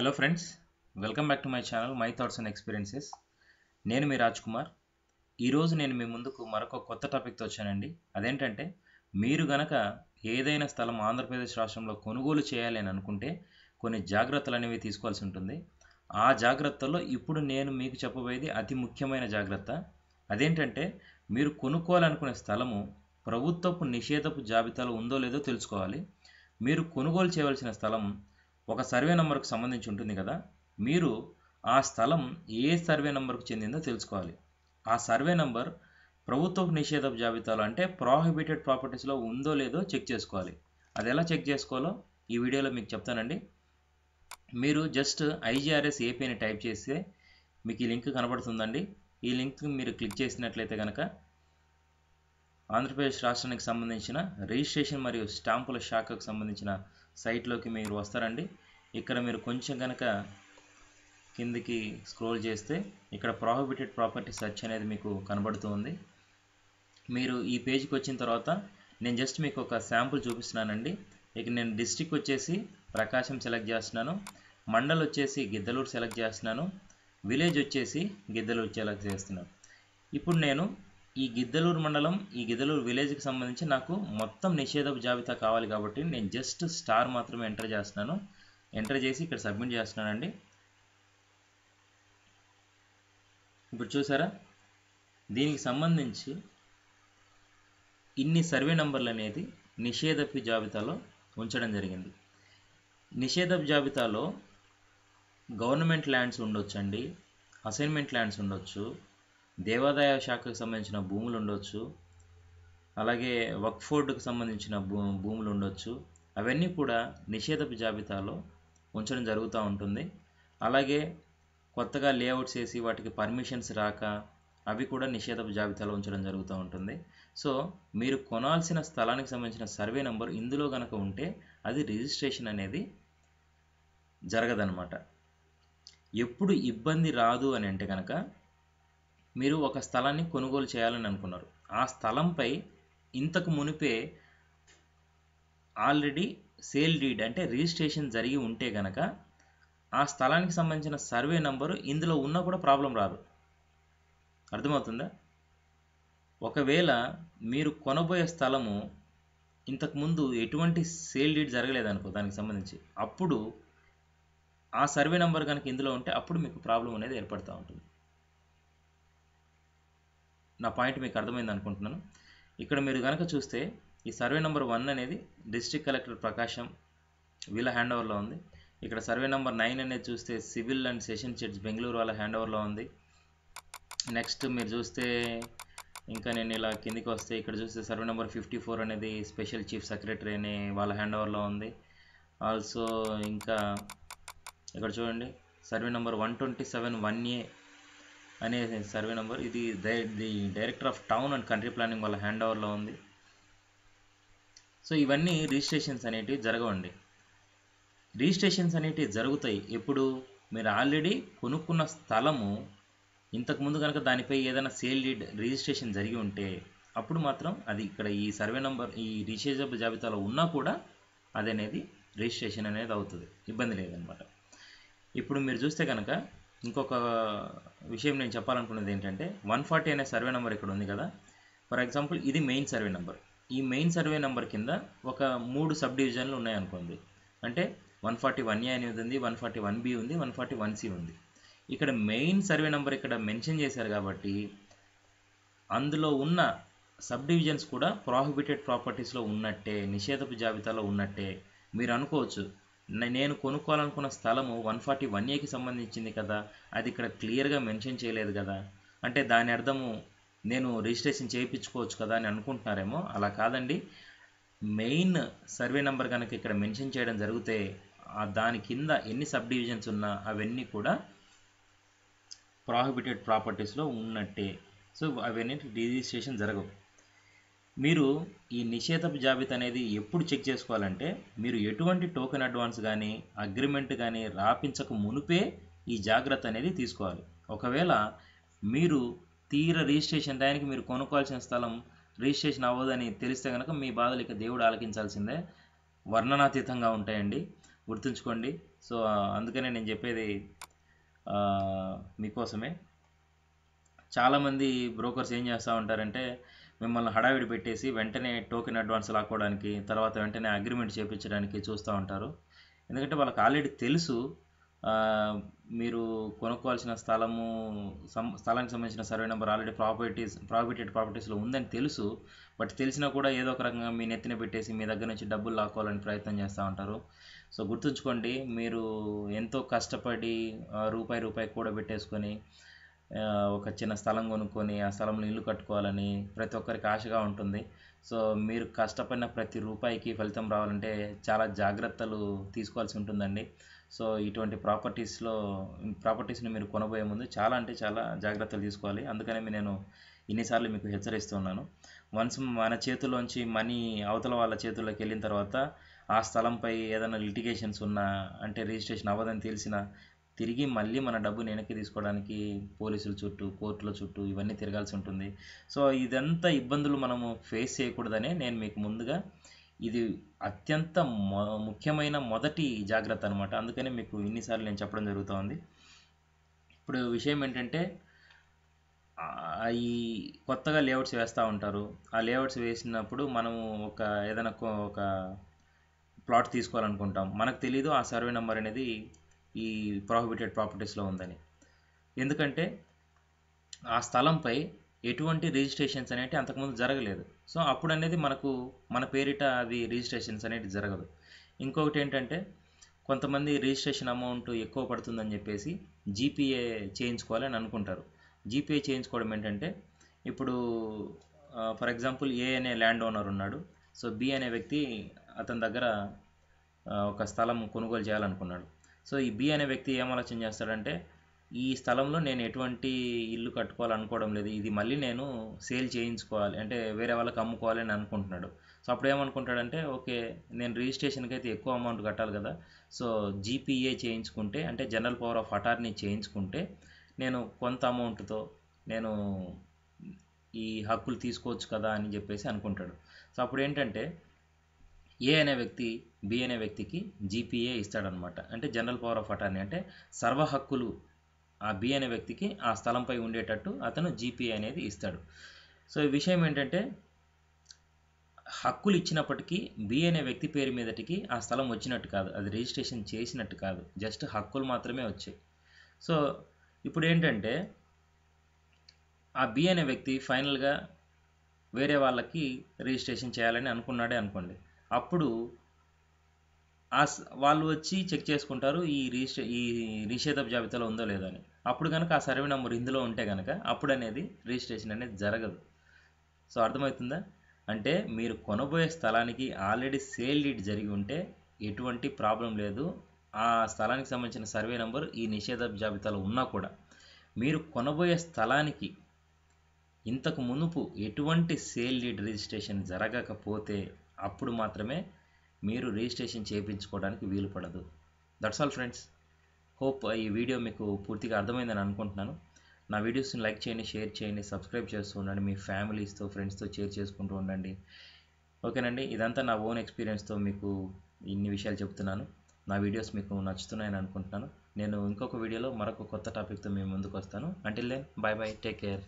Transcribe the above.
hello friends welcome back to my channel my thoughts and experiences నేను మీ రాజ్ కుమార్ ఈరోజు నేను మీ ముందుకు మరొక కొత్త టాపిక్తో వచ్చానండి అదేంటంటే మీరు గనక ఏదైనా స్థలం ఆంధ్రప్రదేశ్ రాష్ట్రంలో కొనుగోలు చేయాలి అని అనుకుంటే కొన్ని జాగ్రత్తలు అనేవి తీసుకోవాల్సి ఉంటుంది ఆ జాగ్రత్తల్లో ఇప్పుడు నేను మీకు చెప్పబోయేది అతి ముఖ్యమైన జాగ్రత్త అదేంటంటే మీరు కొనుక్కోవాలనుకునే స్థలము ప్రభుత్వపు నిషేధపు జాబితాలో ఉందో లేదో తెలుసుకోవాలి మీరు కొనుగోలు చేయవలసిన స్థలం ఒక సర్వే నెంబర్కు సంబంధించి ఉంటుంది కదా మీరు ఆ స్థలం ఏ సర్వే నెంబర్కు చెందిందో తెలుసుకోవాలి ఆ సర్వే నెంబర్ ప్రభుత్వ నిషేధ జాబితాలో అంటే ప్రాహిబిటెడ్ ప్రాపర్టీస్లో ఉందో లేదో చెక్ చేసుకోవాలి అది ఎలా చెక్ చేసుకోవాలో ఈ వీడియోలో మీకు చెప్తానండి మీరు జస్ట్ ఐజీఆర్ఎస్ ఏపీని టైప్ చేస్తే మీకు ఈ లింక్ కనబడుతుందండి ఈ లింక్ మీరు క్లిక్ చేసినట్లయితే కనుక ఆంధ్రప్రదేశ్ రాష్ట్రానికి సంబంధించిన రిజిస్ట్రేషన్ మరియు స్టాంపుల శాఖకు సంబంధించిన సైట్లోకి మీరు వస్తారండి ఇక్కడ మీరు కొంచెం కనుక కిందికి స్క్రోల్ చేస్తే ఇక్కడ ప్రాహిబిటెడ్ ప్రాపర్టీ సెర్చ్ అనేది మీకు కనబడుతుంది మీరు ఈ పేజ్కి వచ్చిన తర్వాత నేను జస్ట్ మీకు ఒక శాంపుల్ చూపిస్తున్నానండి ఇక నేను డిస్టిక్ వచ్చేసి ప్రకాశం సెలెక్ట్ చేస్తున్నాను మండల్ వచ్చేసి గిద్దలూరు సెలెక్ట్ చేస్తున్నాను విలేజ్ వచ్చేసి గిద్దలూరు సెలెక్ట్ చేస్తున్నాను ఇప్పుడు నేను ఈ గిద్దలూరు మండలం ఈ గిద్దలూరు విలేజ్కి సంబంధించి నాకు మొత్తం నిషేధపు జాబితా కావాలి కాబట్టి నేను జస్ట్ స్టార్ మాత్రమే ఎంటర్ చేస్తున్నాను ఎంటర్ చేసి ఇక్కడ సబ్మిట్ చేస్తున్నానండి ఇప్పుడు చూసారా దీనికి సంబంధించి ఇన్ని సర్వే నంబర్లు అనేది నిషేధపు జాబితాలో ఉంచడం జరిగింది నిషేధపు జాబితాలో గవర్నమెంట్ ల్యాండ్స్ అండి అసైన్మెంట్ ల్యాండ్స్ ఉండొచ్చు దేవాదాయ శాఖకు సంబంధించిన భూములు ఉండొచ్చు అలాగే వక్ఫోర్డ్కు సంబంధించిన భూ భూములు ఉండొచ్చు అవన్నీ కూడా నిషేధపు జాబితాలో ఉంచడం జరుగుతూ ఉంటుంది అలాగే కొత్తగా లేఅవుట్స్ వేసి వాటికి పర్మిషన్స్ రాక అవి కూడా నిషేధపు జాబితాలో ఉంచడం జరుగుతూ ఉంటుంది సో మీరు కొనాల్సిన స్థలానికి సంబంధించిన సర్వే నెంబర్ ఇందులో కనుక ఉంటే అది రిజిస్ట్రేషన్ అనేది జరగదనమాట ఎప్పుడు ఇబ్బంది రాదు అని అంటే కనుక మీరు ఒక స్థలాన్ని కొనుగోలు చేయాలని అనుకున్నారు ఆ స్థలంపై ఇంతకు మునిపే ఆల్రెడీ సేల్ డీడ్ అంటే రిజిస్ట్రేషన్ జరిగి ఉంటే కనుక ఆ స్థలానికి సంబంధించిన సర్వే నంబరు ఇందులో ఉన్నా కూడా ప్రాబ్లం రాదు అర్థమవుతుందా ఒకవేళ మీరు కొనబోయే స్థలము ఇంతకుముందు ఎటువంటి సేల్ డీడ్ జరగలేదనుకో దానికి సంబంధించి అప్పుడు ఆ సర్వే నెంబర్ కనుక ఇందులో ఉంటే అప్పుడు మీకు ప్రాబ్లం అనేది ఏర్పడుతూ ఉంటుంది నా పాయింట్ మీకు అర్థమైంది అనుకుంటున్నాను ఇక్కడ మీరు కనుక చూస్తే ఈ సర్వే నెంబర్ వన్ అనేది డిస్టిక్ కలెక్టర్ ప్రకాశం వీళ్ళ హ్యాండ్ ఓవర్లో ఉంది ఇక్కడ సర్వే నెంబర్ నైన్ అనేది చూస్తే civil and session sheds Bengaluru వాళ్ళ హ్యాండ్ ఓవర్లో ఉంది నెక్స్ట్ మీరు చూస్తే ఇంకా నేను ఇలా కిందికి వస్తే ఇక్కడ చూస్తే సర్వే నెంబర్ ఫిఫ్టీ ఫోర్ అనేది స్పెషల్ చీఫ్ సెక్రటరీ అనే వాళ్ళ హ్యాండ్ ఓవర్లో ఉంది ఆల్సో ఇంకా ఇక్కడ చూడండి survey number one twenty seven one A అనే సర్వే నెంబర్ ఇది the director of town and country planning వాళ్ళ హ్యాండ్ ఓవర్లో ఉంది సో ఇవన్నీ రిజిస్ట్రేషన్స్ అనేటివి జరగవండి రిజిస్ట్రేషన్స్ అనేటివి జరుగుతాయి ఎప్పుడు మీరు ఆల్రెడీ కొనుక్కున్న స్థలము ఇంతకుముందు కనుక దానిపై ఏదైనా సేల్ డీడ్ రిజిస్ట్రేషన్ జరిగి ఉంటే అప్పుడు మాత్రం అది ఇక్కడ ఈ సర్వే నంబర్ ఈ రిజిస్ట్రేషన్ జాబితాలో ఉన్నా కూడా అది అనేది రిజిస్ట్రేషన్ అనేది అవుతుంది ఇబ్బంది లేదనమాట ఇప్పుడు మీరు చూస్తే కనుక ఇంకొక విషయం నేను చెప్పాలనుకున్నది ఏంటంటే వన్ ఫార్టీ అనే సర్వే నెంబర్ ఇక్కడ ఉంది కదా ఫర్ ఎగ్జాంపుల్ ఇది మెయిన్ సర్వే నెంబర్ ఈ మెయిన్ సర్వే నెంబర్ కింద ఒక మూడు సబ్ డివిజన్లు ఉన్నాయనుకోండి అంటే వన్ ఫార్టీ వన్ ఏ అనేది ఉంది వన్ ఫార్టీ వన్ బి ఉంది వన్ ఫార్టీ వన్ సి ఉంది ఇక్కడ మెయిన్ సర్వే నెంబర్ ఇక్కడ మెన్షన్ చేశారు కాబట్టి అందులో ఉన్న సబ్ డివిజన్స్ కూడా ప్రాహిబిటెడ్ ప్రాపర్టీస్లో ఉన్నట్టే నిషేధపు జాబితాలో ఉన్నట్టే మీరు అనుకోవచ్చు నేను కొనుక్కోవాలనుకున్న స్థలము వన్ ఫార్టీ వన్ ఏకి సంబంధించింది కదా అది ఇక్కడ క్లియర్గా మెన్షన్ చేయలేదు కదా అంటే దాని అర్థము నేను రిజిస్ట్రేషన్ చేయించుకోవచ్చు కదా అని అనుకుంటున్నారేమో అలా కాదండి మెయిన్ సర్వే నెంబర్ కనుక ఇక్కడ మెన్షన్ చేయడం జరిగితే దాని కింద ఎన్ని సబ్ డివిజన్స్ ఉన్నా అవన్నీ కూడా ప్రాహిబిటెడ్ ప్రాపర్టీస్లో ఉన్నట్టే సో అవన్నీ రిజిస్ట్రేషన్ జరగవు మీరు ఈ నిషేధపు జాబితా అనేది ఎప్పుడు చెక్ చేసుకోవాలంటే మీరు ఎటువంటి టోకెన్ అడ్వాన్స్ కానీ అగ్రిమెంట్ కానీ రాపించక మునిపే ఈ జాగ్రత్త అనేది తీసుకోవాలి ఒకవేళ మీరు తీర రిజిస్ట్రేషన్ టైంకి మీరు కొనుక్కోవాల్సిన స్థలం రిజిస్ట్రేషన్ అవ్వదని తెలిస్తే కనుక మీ బాధలు ఇక దేవుడు ఆలకించాల్సిందే వర్ణనాతీతంగా ఉంటాయండి గుర్తుంచుకోండి సో అందుకనే నేను చెప్పేది మీకోసమే చాలామంది బ్రోకర్స్ ఏం చేస్తూ ఉంటారంటే మిమ్మల్ని హడావిడి పెట్టేసి వెంటనే టోకెన్ అడ్వాన్స్ లాక్కోవడానికి తర్వాత వెంటనే అగ్రిమెంట్ చేయించడానికి చూస్తూ ఉంటారు ఎందుకంటే వాళ్ళకి ఆల్రెడీ తెలుసు మీరు కొనుక్కోవాల్సిన స్థలము స్థలానికి సంబంధించిన సర్వే నెంబర్ ఆల్రెడీ ప్రాపర్టీస్ ప్రాపర్టెడ్ ప్రాపర్టీస్లో ఉందని తెలుసు బట్ తెలిసినా కూడా ఏదో ఒక రకంగా మీ నెత్తిన పెట్టేసి మీ దగ్గర నుంచి డబ్బులు లాక్కోవాలని ప్రయత్నం చేస్తూ ఉంటారు సో గుర్తుంచుకోండి మీరు ఎంతో కష్టపడి రూపాయి రూపాయి పెట్టేసుకొని ఒక చిన్న స్థలం కొనుక్కొని ఆ స్థలంలో ఇల్లు కట్టుకోవాలని ప్రతి ఒక్కరికి ఆశగా ఉంటుంది సో మీరు కష్టపడిన ప్రతి రూపాయికి ఫలితం రావాలంటే చాలా జాగ్రత్తలు తీసుకోవాల్సి ఉంటుందండి సో ఇటువంటి ప్రాపర్టీస్లో ప్రాపర్టీస్ని మీరు కొనబోయే ముందు చాలా అంటే చాలా జాగ్రత్తలు తీసుకోవాలి అందుకనే నేను ఇన్నిసార్లు మీకు హెచ్చరిస్తున్నాను వన్స్ మన చేతిలోంచి మనీ అవతల వాళ్ళ చేతుల్లోకి వెళ్ళిన తర్వాత ఆ స్థలంపై ఏదైనా లిటిగేషన్స్ ఉన్నా అంటే రిజిస్ట్రేషన్ అవ్వదని తెలిసిన తిరిగి మళ్ళీ మన డబ్బుని వెనక్కి తీసుకోవడానికి పోలీసుల చుట్టూ కోర్టుల చుట్టూ ఇవన్నీ తిరగాల్సి ఉంటుంది సో ఇదంతా ఇబ్బందులు మనము ఫేస్ చేయకూడదనే నేను మీకు ముందుగా ఇది అత్యంత ముఖ్యమైన మొదటి జాగ్రత్త అనమాట అందుకనే మీకు ఇన్నిసార్లు నేను చెప్పడం జరుగుతుంది ఇప్పుడు విషయం ఏంటంటే ఈ కొత్తగా లేఅవుట్స్ వేస్తూ ఉంటారు ఆ లేఅవుట్స్ వేసినప్పుడు మనము ఒక ఏదైనా ఒక ప్లాట్ తీసుకోవాలనుకుంటాం మనకు తెలీదు ఆ సర్వే నెంబర్ అనేది ఈ ప్రాహిబిటెడ్ ప్రాపర్టీస్లో ఉందని ఎందుకంటే ఆ స్థలంపై ఎటువంటి రిజిస్ట్రేషన్స్ అనేవి అంతకుముందు జరగలేదు సో అప్పుడు అనేది మనకు మన పేరిట అవి రిజిస్ట్రేషన్స్ అనేది జరగదు ఇంకొకటి ఏంటంటే కొంతమంది రిజిస్ట్రేషన్ అమౌంట్ ఎక్కువ పడుతుందని చెప్పేసి జీపీఏ చేయించుకోవాలని అనుకుంటారు జీపీఏ చేయించుకోవడం ఏంటంటే ఇప్పుడు ఫర్ ఎగ్జాంపుల్ ఏ అనే ల్యాండ్ ఓనర్ ఉన్నాడు సో బి అనే వ్యక్తి అతని దగ్గర ఒక స్థలం కొనుగోలు చేయాలనుకున్నాడు సో ఈ బి అనే వ్యక్తి ఏం ఆలోచన చేస్తాడంటే ఈ స్థలంలో నేను ఎటువంటి ఇల్లు కట్టుకోవాలనుకోవడం లేదు ఇది మళ్ళీ నేను సేల్ చేయించుకోవాలి అంటే వేరే వాళ్ళకి అమ్ముకోవాలి అని అనుకుంటున్నాడు సో అప్పుడు ఏమనుకుంటాడంటే ఓకే నేను రిజిస్ట్రేషన్కి అయితే ఎక్కువ అమౌంట్ కట్టాలి కదా సో జీపీఏ చేయించుకుంటే అంటే జనరల్ పవర్ ఆఫ్ అటార్నీ చేయించుకుంటే నేను కొంత అమౌంట్తో నేను ఈ హక్కులు తీసుకోవచ్చు కదా అని చెప్పేసి అనుకుంటాడు సో అప్పుడు ఏంటంటే ఏ అనే వ్యక్తి బి అనే వ్యక్తికి జీపీఏ ఇస్తాడనమాట అంటే జనరల్ పవర్ ఆఫ్ అటార్నీ అంటే సర్వ హక్కులు ఆ బి అనే వ్యక్తికి ఆ స్థలంపై ఉండేటట్టు అతను జీపీ అనేది ఇస్తాడు సో ఈ విషయం ఏంటంటే హక్కులు ఇచ్చినప్పటికీ బి అనే వ్యక్తి పేరు మీదటికి ఆ స్థలం వచ్చినట్టు కాదు అది రిజిస్ట్రేషన్ చేసినట్టు కాదు జస్ట్ హక్కులు మాత్రమే వచ్చాయి సో ఇప్పుడు ఏంటంటే ఆ బి అనే వ్యక్తి ఫైనల్గా వేరే వాళ్ళకి రిజిస్ట్రేషన్ చేయాలని అనుకున్నాడే అనుకోండి అప్పుడు వాళ్ళు వచ్చి చెక్ చేసుకుంటారు ఈ రిజిస్టర్ ఈ నిషేధ జాబితాలో ఉందో లేదో అని అప్పుడు కనుక ఆ సర్వే నెంబర్ ఇందులో ఉంటే కనుక అప్పుడు అనేది రిజిస్ట్రేషన్ అనేది జరగదు సో అర్థమవుతుందా అంటే మీరు కొనబోయే స్థలానికి ఆల్రెడీ సేల్ డీడ్ జరిగి ఉంటే ఎటువంటి ప్రాబ్లం లేదు ఆ స్థలానికి సంబంధించిన సర్వే నెంబర్ ఈ నిషేధ జాబితాలో ఉన్నా కూడా మీరు కొనబోయే స్థలానికి ఇంతకు మునుపు ఎటువంటి సేల్ డీడ్ రిజిస్ట్రేషన్ జరగకపోతే అప్పుడు మాత్రమే మీరు రిజిస్ట్రేషన్ చేయించుకోవడానికి వీలు పడదు దట్స్ ఆల్ ఫ్రెండ్స్ హోప్ ఈ వీడియో మీకు పూర్తిగా అర్థమైందని అనుకుంటున్నాను నా వీడియోస్ని లైక్ చేయండి షేర్ చేయండి సబ్స్క్రైబ్ చేస్తూ ఉండండి మీ ఫ్యామిలీస్తో ఫ్రెండ్స్తో షేర్ చేసుకుంటూ ఉండండి ఓకేనండి ఇదంతా నా ఓన్ ఎక్స్పీరియన్స్తో మీకు ఇన్ని విషయాలు చెప్తున్నాను నా వీడియోస్ మీకు నచ్చుతున్నాయని అనుకుంటున్నాను నేను ఇంకొక వీడియోలో మరొక కొత్త టాపిక్తో మీ ముందుకు వస్తాను until then bye bye take care